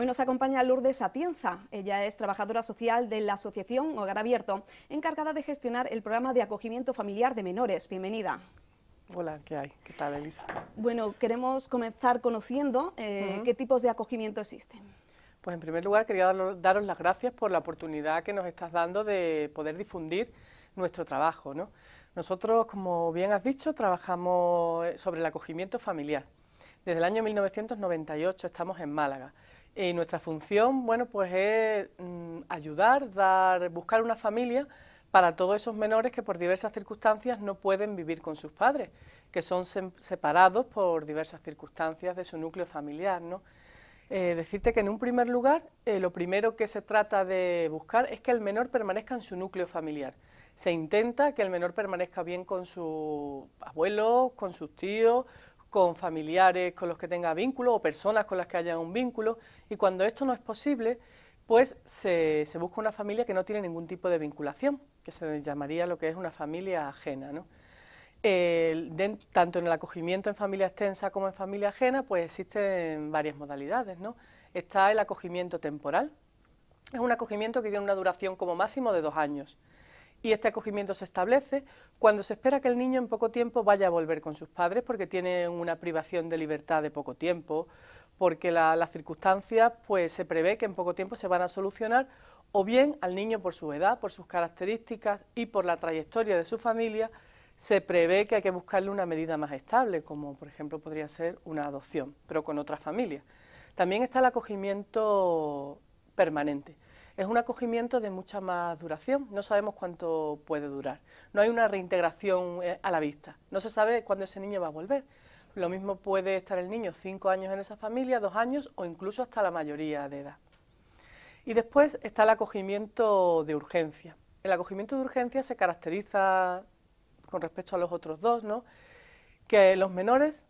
Hoy nos acompaña Lourdes Atienza, Ella es trabajadora social de la Asociación Hogar Abierto, encargada de gestionar el programa de acogimiento familiar de menores. Bienvenida. Hola, ¿qué hay? ¿Qué tal, Elisa? Bueno, queremos comenzar conociendo eh, qué tipos de acogimiento existen. Pues en primer lugar quería daros las gracias por la oportunidad que nos estás dando de poder difundir nuestro trabajo. Nosotros, como bien has dicho, trabajamos sobre el acogimiento familiar. Desde el año 1998 estamos en Málaga y nuestra función, bueno, pues es mm, ayudar, dar, buscar una familia para todos esos menores que por diversas circunstancias no pueden vivir con sus padres, que son separados por diversas circunstancias de su núcleo familiar, ¿no? Eh, decirte que en un primer lugar, eh, lo primero que se trata de buscar es que el menor permanezca en su núcleo familiar. Se intenta que el menor permanezca bien con sus abuelos, con sus tíos, con familiares con los que tenga vínculo o personas con las que haya un vínculo. Y cuando esto no es posible, pues se, busca una familia que no tiene ningún tipo de vinculación, que se llamaría lo que es una familia ajena. tanto en el acogimiento en familia extensa como en familia ajena, pues existen varias modalidades. ¿no? Está el acogimiento temporal, es un acogimiento que tiene una duración como máximo de dos años y este acogimiento se establece cuando se espera que el niño en poco tiempo vaya a volver con sus padres porque tienen una privación de libertad de poco tiempo, porque las circunstancias pues, se prevé que en poco tiempo se van a solucionar o bien al niño por su edad, por sus características y por la trayectoria de su familia, se prevé que hay que buscarle una medida más estable, como por ejemplo podría ser una adopción, pero con otra familia. También está el acogimiento permanente es un acogimiento de mucha más duración. No sabemos cuánto puede durar. No hay una reintegración eh, a la vista. No se sabe cuándo ese niño va a volver. Lo mismo puede estar el niño cinco años en esa familia, dos años o incluso hasta la mayoría de edad. Y después está el acogimiento de urgencia. El acogimiento de urgencia se caracteriza con respecto a los otros dos, que los menores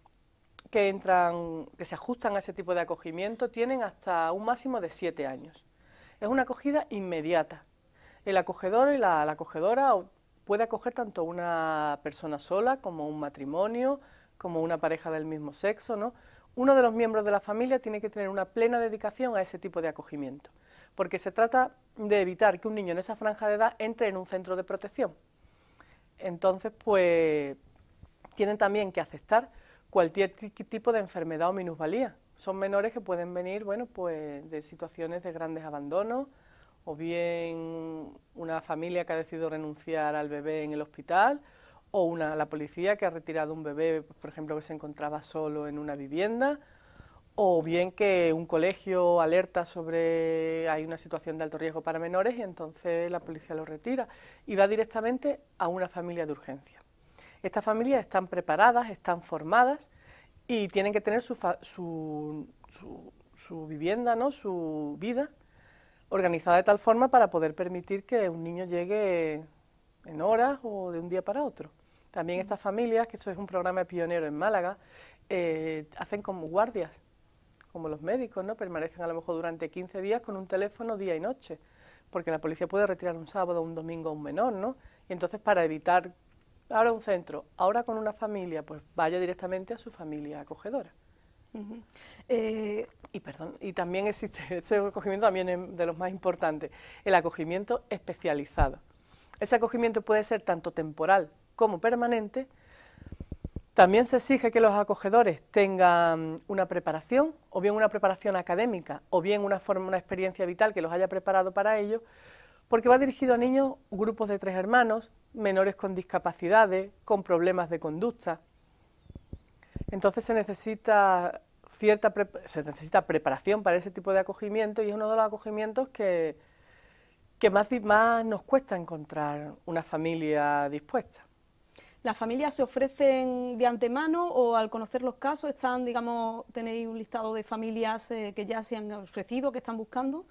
que entran, que se ajustan a ese tipo de acogimiento, tienen hasta un máximo de siete años. Es una acogida inmediata. El acogedor y la, acogedora puede acoger tanto una persona sola como un matrimonio, como una pareja del mismo sexo, ¿no? Uno de los miembros de la familia tiene que tener una plena dedicación a ese tipo de acogimiento, porque se trata de evitar que un niño en esa franja de edad entre en un centro de protección. Entonces, pues tienen también que aceptar cualquier tipo de enfermedad o minusvalía, son menores que pueden venir, pues, de situaciones de grandes abandonos, o bien una familia que ha decidido renunciar al bebé en el hospital, o una, la policía que ha retirado un bebé, por ejemplo, que se encontraba solo en una vivienda, o bien que un colegio alerta sobre hay una situación de alto riesgo para menores y entonces la policía lo retira y va directamente a una familia de urgencia. Estas familias están preparadas, están formadas y tienen que tener su, su, vivienda, ¿no? su vida organizada de tal forma para poder permitir que un niño llegue en horas o de un día para otro. También mm. estas familias, que esto es un programa pionero en Málaga, eh, hacen como guardias, como los médicos, ¿no? Permanecen a lo mejor durante 15 días con un teléfono día y noche, porque la policía puede retirar un sábado, un domingo a un menor, ¿no? Y entonces para evitar ahora un centro, ahora con una familia, pues vaya directamente a su familia acogedora. Eh, y perdón, y también existe, este acogimiento también es de los más importantes, el acogimiento especializado. Ese acogimiento puede ser tanto temporal como permanente. También se exige que los acogedores tengan una preparación, o bien una preparación académica, o bien una forma, una experiencia vital que los haya preparado para ello, porque va dirigido a niños, grupos de tres hermanos, menores con discapacidades, con problemas de conducta. Entonces se necesita cierta se necesita preparación para ese tipo de acogimiento y es uno de los acogimientos que, que más, más nos cuesta encontrar una familia dispuesta. ¿Las familias se ofrecen de antemano o al conocer los casos están, digamos, tenéis un listado de familias eh, que ya se han ofrecido, que están buscando?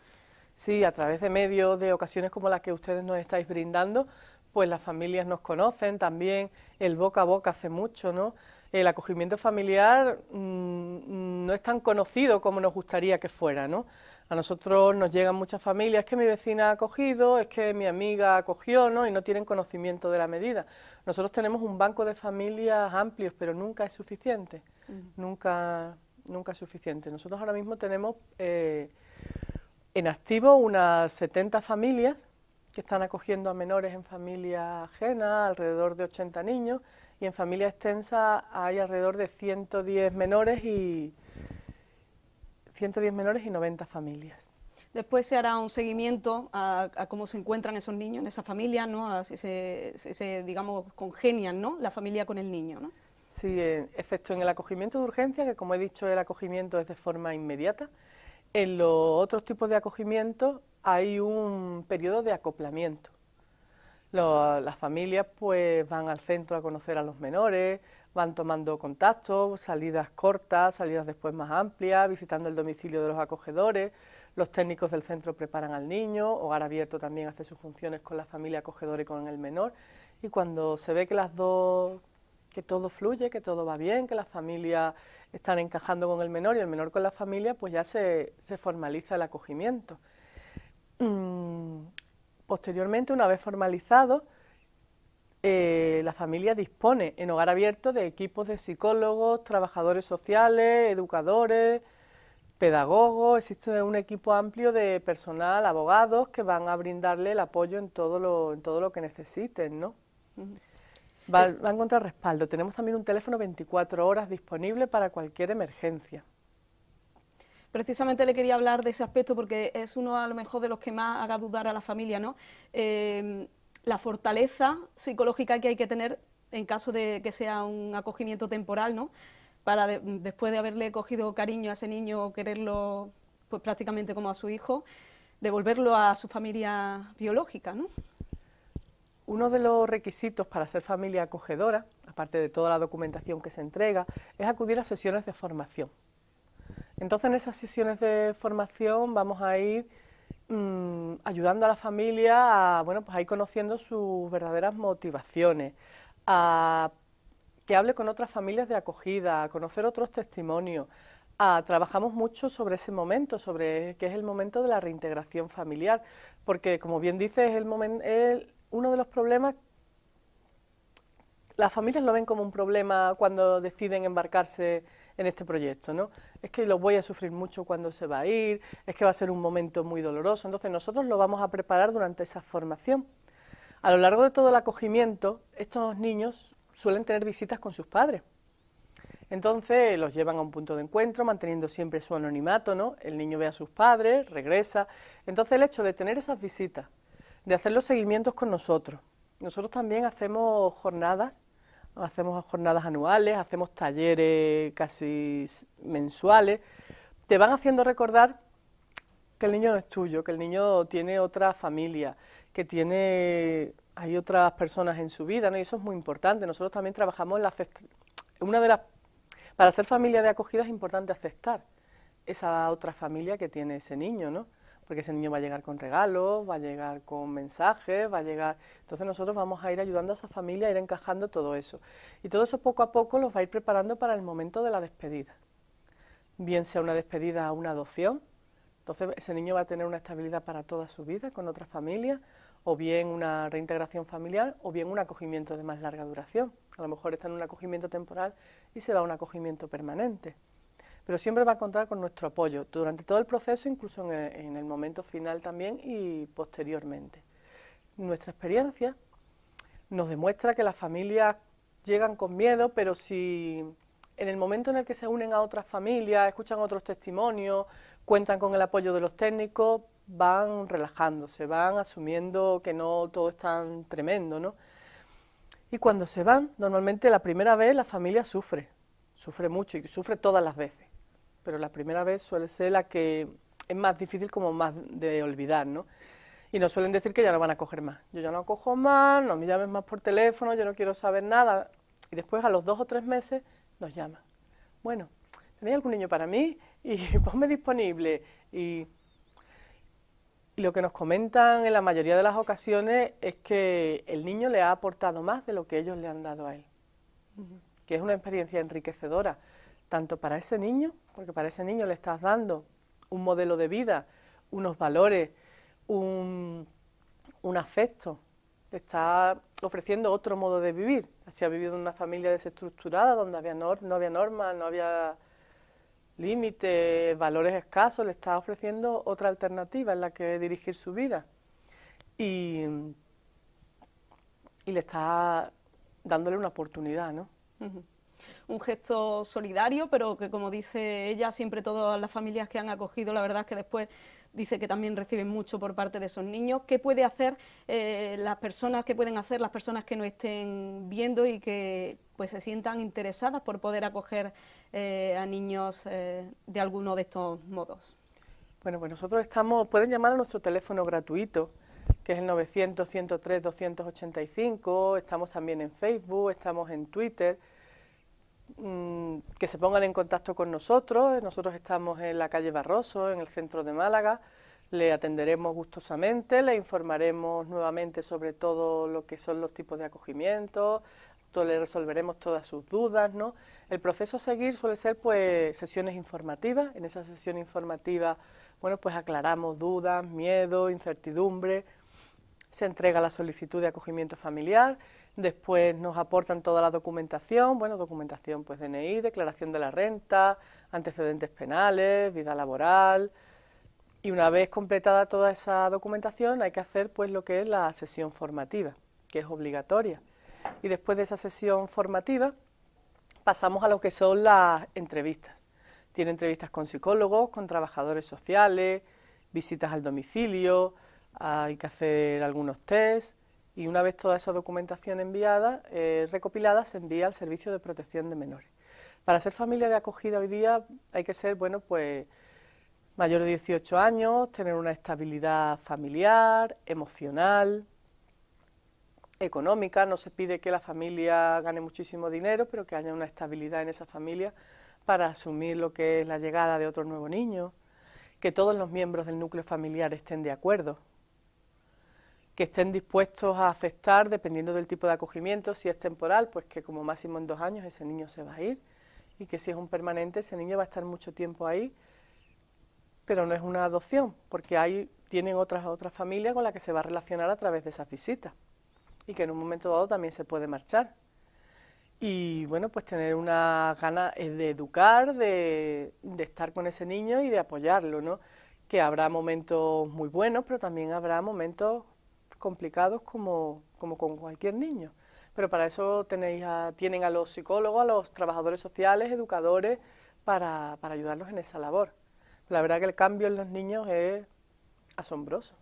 Sí, a través de medios, de ocasiones como las que ustedes nos estáis brindando, pues las familias nos conocen también, el boca a boca hace mucho, ¿no? El acogimiento familiar mm, no es tan conocido como nos gustaría que fuera, ¿no? A nosotros nos llegan muchas familias, es que mi vecina ha acogido, es que mi amiga acogió, ¿no? Y no tienen conocimiento de la medida. Nosotros tenemos un banco de familias amplios, pero nunca es suficiente, mm. nunca, nunca es suficiente. Nosotros ahora mismo tenemos... Eh, en activo unas 70 familias que están acogiendo a menores en familia ajena, alrededor de 80 niños, y en familia extensa hay alrededor de 110 menores y 110 menores y 90 familias. Después se hará un seguimiento a, cómo se encuentran esos niños en esa familia, ¿no? se, digamos, congenian, ¿no? La familia con el niño, ¿no? Sí, excepto en el acogimiento de urgencia, que como he dicho, el acogimiento es de forma inmediata. En los otros tipos de acogimiento hay un periodo de acoplamiento. las familias pues van al centro a conocer a los menores, van tomando contactos, salidas cortas, salidas después más amplias, visitando el domicilio de los acogedores, los técnicos del centro preparan al niño, Hogar Abierto también hace sus funciones con la familia acogedora y con el menor, y cuando se ve que las dos que todo fluye, que todo va bien, que las familias están encajando con el menor y el menor con la familia, pues ya se, formaliza el acogimiento. Mm, posteriormente, una vez formalizado, eh, la familia dispone en hogar abierto de equipos de psicólogos, trabajadores sociales, educadores, pedagogos, existe un equipo amplio de personal, abogados, que van a brindarle el apoyo en todo lo, en todo lo que necesiten, ¿no? Eh. Va, a encontrar respaldo. Tenemos también un teléfono 24 horas disponible para cualquier emergencia. Precisamente le quería hablar de ese aspecto porque es uno a lo mejor de los que más haga dudar a la familia, ¿no? Eh, la fortaleza psicológica que hay que tener en caso de que sea un acogimiento temporal, ¿no? Para después de haberle cogido cariño a ese niño o quererlo pues prácticamente como a su hijo, devolverlo a su familia biológica, ¿no? Uno de los requisitos para ser familia acogedora, aparte de toda la documentación que se entrega, es acudir a sesiones de formación. Entonces en esas sesiones de formación vamos a ir mm, ayudando a la familia a, bueno, pues ir conociendo sus verdaderas motivaciones, a que hable con otras familias de acogida, a conocer otros testimonios. trabajamos mucho sobre ese momento, sobre qué es el momento de la reintegración familiar, porque como bien dice, es el momento uno de los problemas, las familias lo ven como un problema cuando deciden embarcarse en este proyecto, ¿no? Es que lo voy a sufrir mucho cuando se va a ir, es que va a ser un momento muy doloroso, entonces nosotros lo vamos a preparar durante esa formación. A lo largo de todo el acogimiento, estos niños suelen tener visitas con sus padres. Entonces los llevan a un punto de encuentro, manteniendo siempre su anonimato, ¿no? El niño ve a sus padres, regresa. Entonces el hecho de tener esas visitas de hacer los seguimientos con nosotros. Nosotros también hacemos jornadas, hacemos jornadas anuales, hacemos talleres casi mensuales. Te van haciendo recordar que el niño no es tuyo, que el niño tiene otra familia, que tiene hay otras personas en su vida, ¿no? Y eso es muy importante. Nosotros también trabajamos en la una de las para ser familia de acogida es importante aceptar esa otra familia que tiene ese niño, ¿no? porque ese niño va a llegar con regalos, va a llegar con mensajes, va a llegar... Entonces nosotros vamos a ir ayudando a esa familia a ir encajando todo eso. Y todo eso poco a poco los va a ir preparando para el momento de la despedida. Bien sea una despedida o una adopción, entonces ese niño va a tener una estabilidad para toda su vida con otra familia, o bien una reintegración familiar, o bien un acogimiento de más larga duración. A lo mejor está en un acogimiento temporal y se va a un acogimiento permanente pero siempre va a contar con nuestro apoyo durante todo el proceso, incluso en el, momento final también y posteriormente. Nuestra experiencia nos demuestra que las familias llegan con miedo, pero si en el momento en el que se unen a otras familias, escuchan otros testimonios, cuentan con el apoyo de los técnicos, van relajándose, van asumiendo que no todo es tan tremendo, ¿no? Y cuando se van, normalmente la primera vez la familia sufre, sufre mucho y sufre todas las veces pero la primera vez suele ser la que es más difícil como más de olvidar, ¿no? Y nos suelen decir que ya no van a coger más. Yo ya no cojo más, no me llames más por teléfono, yo no quiero saber nada. Y después a los dos o tres meses nos llaman. Bueno, ¿tenéis algún niño para mí? Y ponme disponible. Y, y lo que nos comentan en la mayoría de las ocasiones es que el niño le ha aportado más de lo que ellos le han dado a él. Que es una experiencia enriquecedora tanto para ese niño, porque para ese niño le estás dando un modelo de vida, unos valores, un, afecto, le estás ofreciendo otro modo de vivir. Si ha vivido en una familia desestructurada donde había no, había normas, no había límites, valores escasos, le estás ofreciendo otra alternativa en la que dirigir su vida. Y, le estás dándole una oportunidad, ¿no? un gesto solidario, pero que como dice ella, siempre todas las familias que han acogido, la verdad es que después dice que también reciben mucho por parte de esos niños. ¿Qué puede hacer eh, las personas, que pueden hacer las personas que no estén viendo y que pues se sientan interesadas por poder acoger eh, a niños eh, de alguno de estos modos? Bueno, pues nosotros estamos, pueden llamar a nuestro teléfono gratuito, que es el 900 103 285, estamos también en Facebook, estamos en Twitter, Mm, que se pongan en contacto con nosotros. Nosotros estamos en la calle Barroso, en el centro de Málaga. Le atenderemos gustosamente, le informaremos nuevamente sobre todo lo que son los tipos de acogimiento, le resolveremos todas sus dudas, ¿no? El proceso a seguir suele ser pues sesiones informativas. En esa sesión informativa, bueno, pues aclaramos dudas, miedo, incertidumbre. Se entrega la solicitud de acogimiento familiar Después nos aportan toda la documentación, bueno, documentación pues DNI, declaración de la renta, antecedentes penales, vida laboral. Y una vez completada toda esa documentación hay que hacer pues lo que es la sesión formativa, que es obligatoria. Y después de esa sesión formativa pasamos a lo que son las entrevistas. Tiene entrevistas con psicólogos, con trabajadores sociales, visitas al domicilio, hay que hacer algunos tests y una vez toda esa documentación enviada, eh, recopilada, se envía al Servicio de Protección de Menores. Para ser familia de acogida hoy día hay que ser, bueno, pues mayor de 18 años, tener una estabilidad familiar, emocional, económica, no se pide que la familia gane muchísimo dinero, pero que haya una estabilidad en esa familia para asumir lo que es la llegada de otro nuevo niño, que todos los miembros del núcleo familiar estén de acuerdo, que estén dispuestos a aceptar, dependiendo del tipo de acogimiento, si es temporal, pues que como máximo en dos años ese niño se va a ir, y que si es un permanente, ese niño va a estar mucho tiempo ahí, pero no es una adopción, porque ahí tienen otras otras familias con las que se va a relacionar a través de esas visitas, y que en un momento dado también se puede marchar. Y bueno, pues tener una gana eh, de educar, de, de estar con ese niño y de apoyarlo, ¿no? Que habrá momentos muy buenos, pero también habrá momentos complicados como, con cualquier niño. Pero para eso tenéis tienen a los psicólogos, a los trabajadores sociales, educadores, para, para ayudarlos en esa labor. La verdad que el cambio en los niños es asombroso.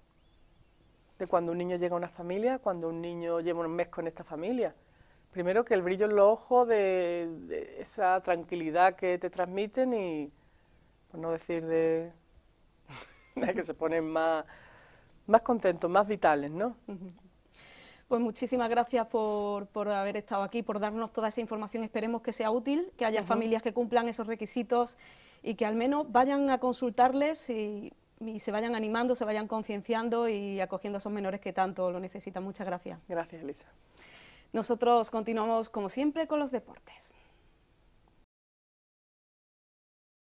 De cuando un niño llega a una familia, cuando un niño lleva un mes con esta familia. Primero que el brillo en los ojos, de, esa tranquilidad que te transmiten y, por no decir de que se ponen más más contentos, más vitales, ¿no? Pues muchísimas gracias por, por, haber estado aquí, por darnos toda esa información. Esperemos que sea útil, que haya familias que cumplan esos requisitos y que al menos vayan a consultarles y, y se vayan animando, se vayan concienciando y acogiendo a esos menores que tanto lo necesitan. Muchas gracias. Gracias, Elisa. Nosotros continuamos, como siempre, con los deportes.